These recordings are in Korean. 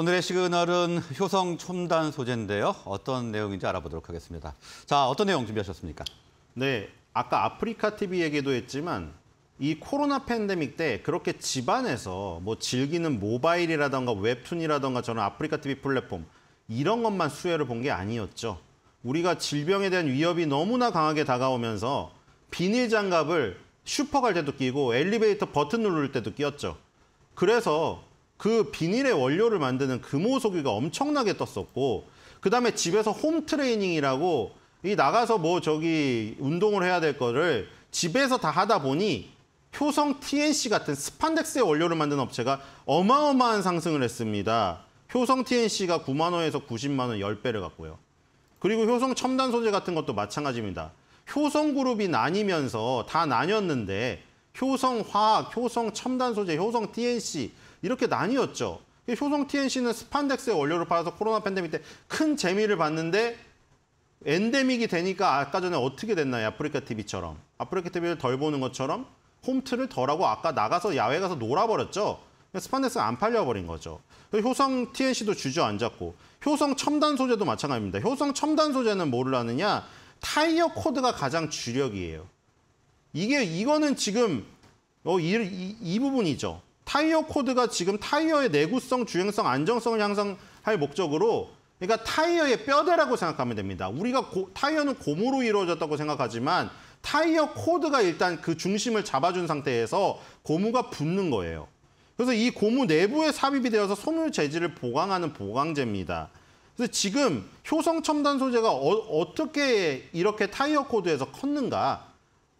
오늘의 시그널은 효성 첨단 소재인데요. 어떤 내용인지 알아보도록 하겠습니다. 자, 어떤 내용 준비하셨습니까? 네, 아까 아프리카 TV 얘기도 했지만 이 코로나 팬데믹 때 그렇게 집안에서 뭐 즐기는 모바일이라던가 웹툰이라던가 저는 아프리카 TV 플랫폼 이런 것만 수혜를 본 게 아니었죠. 우리가 질병에 대한 위협이 너무나 강하게 다가오면서 비닐 장갑을 슈퍼 갈 때도 끼고 엘리베이터 버튼 누를 때도 끼었죠. 그래서 그 비닐의 원료를 만드는 금호석유가 엄청나게 떴었고 그다음에 집에서 홈 트레이닝이라고 이 나가서 뭐 저기 운동을 해야 될 거를 집에서 다 하다 보니 효성 TNC 같은 스판덱스의 원료를 만드는 업체가 어마어마한 상승을 했습니다. 효성 TNC가 9만 원에서 90만 원 10배를 갔고요. 그리고 효성 첨단 소재 같은 것도 마찬가지입니다. 효성 그룹이 나뉘면서 다 나뉘었는데 효성 화학, 효성 첨단 소재, 효성 TNC 이렇게 나뉘었죠. 효성 TNC는 스판덱스의 원료를 팔아서 코로나 팬데믹 때 큰 재미를 봤는데 엔데믹이 되니까 아까 전에 어떻게 됐나요? 아프리카 TV처럼. 아프리카 TV를 덜 보는 것처럼 홈트를 덜하고 아까 나가서 야외 가서 놀아버렸죠. 그러니까 스판덱스가 안 팔려버린 거죠. 효성 TNC도 주저앉았고 효성 첨단 소재도 마찬가지입니다. 효성 첨단 소재는 뭐를 하느냐? 타이어 코드가 가장 주력이에요. 이게 이거는 지금 어, 이, 이, 이 부분이죠. 타이어 코드가 지금 타이어의 내구성, 주행성, 안정성을 향상할 목적으로 그러니까 타이어의 뼈대라고 생각하면 됩니다. 우리가 고, 타이어는 고무로 이루어졌다고 생각하지만 타이어 코드가 일단 그 중심을 잡아준 상태에서 고무가 붙는 거예요. 그래서 이 고무 내부에 삽입이 되어서 섬유 재질을 보강하는 보강제입니다. 그래서 지금 효성 첨단 소재가 어, 떻게 이렇게 타이어 코드에서 컸는가?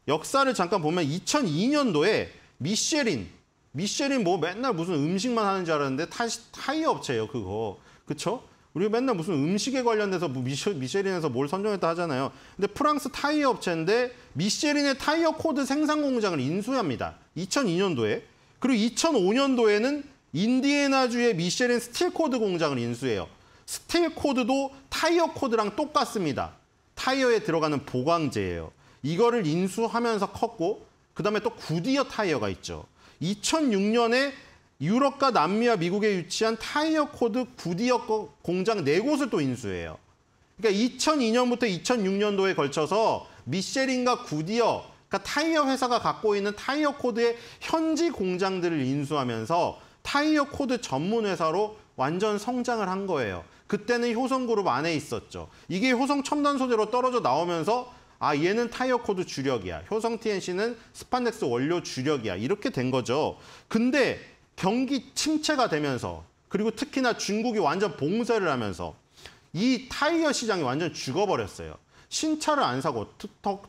역사를 잠깐 보면 2002년도에 미쉐린 미셸이 뭐 맨날 무슨 음식만 하는 줄 알았는데 타, 타이어 업체예요 그거 그쵸? 우리가 맨날 무슨 음식에 관련돼서 미셸, 뭐 미셸린에서 뭘 선정했다 하잖아요. 근데 프랑스 타이어 업체인데 미셸린의 타이어 코드 생산 공장을 인수합니다. 2002년도에. 그리고 2005년도에는 인디애나주의 미셸린 스틸 코드 공장을 인수해요. 스틸 코드도 타이어 코드랑 똑같습니다. 타이어에 들어가는 보강제예요. 이거를 인수하면서 컸고 그다음에 또 구디어 타이어가 있죠. 2006년에 유럽과 남미와 미국에 위치한 타이어 코드 구디어 공장 네 곳을 또 인수해요. 그러니까 2002년부터 2006년도에 걸쳐서 미쉐린과 구디어, 그러니까 타이어 회사가 갖고 있는 타이어 코드의 현지 공장들을 인수하면서 타이어 코드 전문 회사로 완전 성장을 한 거예요. 그때는 효성그룹 안에 있었죠. 이게 효성 첨단 소재로 떨어져 나오면서 아 얘는 타이어 코드 주력이야. 효성 TNC는 스판덱스 원료 주력이야. 이렇게 된 거죠. 근데 경기 침체가 되면서 그리고 특히나 중국이 완전 봉쇄를 하면서 이 타이어 시장이 완전 죽어버렸어요. 신차를 안 사고 더,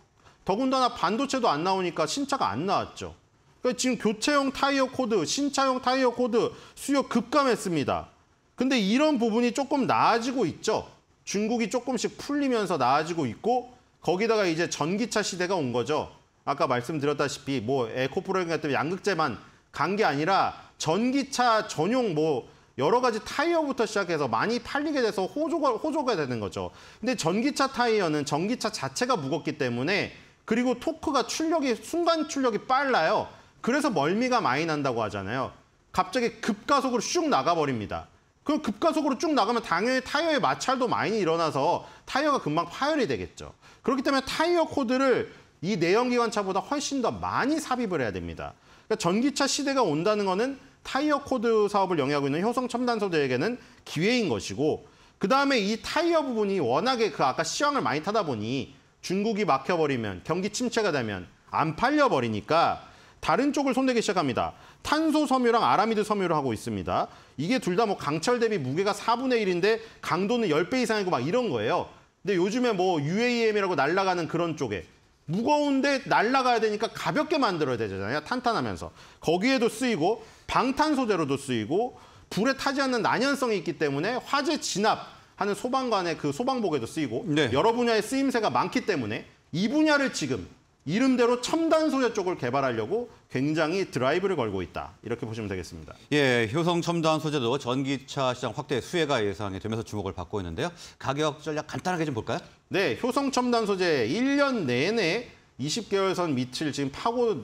더군다나 반도체도 안 나오니까 신차가 안 나왔죠. 그러니까 지금 교체용 타이어 코드, 신차용 타이어 코드 수요 급감했습니다. 근데 이런 부분이 조금 나아지고 있죠. 중국이 조금씩 풀리면서 나아지고 있고 거기다가 이제 전기차 시대가 온 거죠. 아까 말씀드렸다시피 뭐 에코 프로그램 같은 양극재만 간 게 아니라 전기차 전용 뭐 여러 가지 타이어부터 시작해서 많이 팔리게 돼서 호조가, 호조가 되는 거죠. 근데 전기차 타이어는 전기차 자체가 무겁기 때문에 그리고 토크가 출력이 순간 출력이 빨라요. 그래서 멀미가 많이 난다고 하잖아요. 갑자기 급가속으로 슉 나가버립니다. 그럼 급가속으로 쭉 나가면 당연히 타이어의 마찰도 많이 일어나서 타이어가 금방 파열이 되겠죠. 그렇기 때문에 타이어 코드를 이 내연기관차보다 훨씬 더 많이 삽입을 해야 됩니다. 그러니까 전기차 시대가 온다는 것은 타이어 코드 사업을 영위하고 있는 효성 첨단소재에게는 기회인 것이고 그다음에 이 타이어 부분이 워낙에 그 아까 시황을 많이 타다 보니 중국이 막혀버리면 경기 침체가 되면 안 팔려버리니까 다른 쪽을 손대기 시작합니다. 탄소 섬유랑 아라미드 섬유를 하고 있습니다. 이게 둘 다 뭐 강철 대비 무게가 4분의 1인데 강도는 10배 이상이고 막 이런 거예요. 근데 요즘에 뭐 UAM이라고 날아가는 그런 쪽에 무거운데 날아가야 되니까 가볍게 만들어야 되잖아요. 탄탄하면서. 거기에도 쓰이고 방탄 소재로도 쓰이고 불에 타지 않는 난연성이 있기 때문에 화재 진압하는 소방관의 그 소방복에도 쓰이고 네. 여러 분야의 쓰임새가 많기 때문에 이 분야를 지금 이름대로 첨단 소재 쪽을 개발하려고 굉장히 드라이브를 걸고 있다. 이렇게 보시면 되겠습니다. 예, 효성 첨단 소재도 전기차 시장 확대 수혜가 예상이 되면서 주목을 받고 있는데요. 가격 전략 간단하게 좀 볼까요? 네, 효성 첨단 소재 1년 내내 20개월선 밑을 지금 파고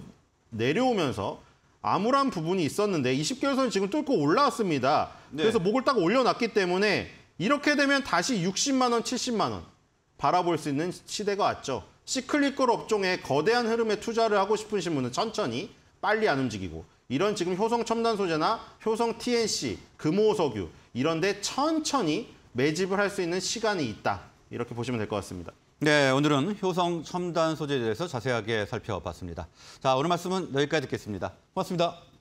내려오면서 암울한 부분이 있었는데 20개월선 지금 뚫고 올라왔습니다. 네. 그래서 목을 딱 올려놨기 때문에 이렇게 되면 다시 60만 원, 70만 원 바라볼 수 있는 시대가 왔죠. 시클리컬 업종에 거대한 흐름에 투자를 하고 싶으신분은 천천히 빨리 안 움직이고 이런 지금 효성 첨단 소재나 효성 TNC, 금호석유 이런 데 천천히 매집을 할 수 있는 시간이 있다. 이렇게 보시면 될 것 같습니다. 네, 오늘은 효성 첨단 소재에 대해서 자세하게 살펴봤습니다. 자, 오늘 말씀은 여기까지 듣겠습니다. 고맙습니다.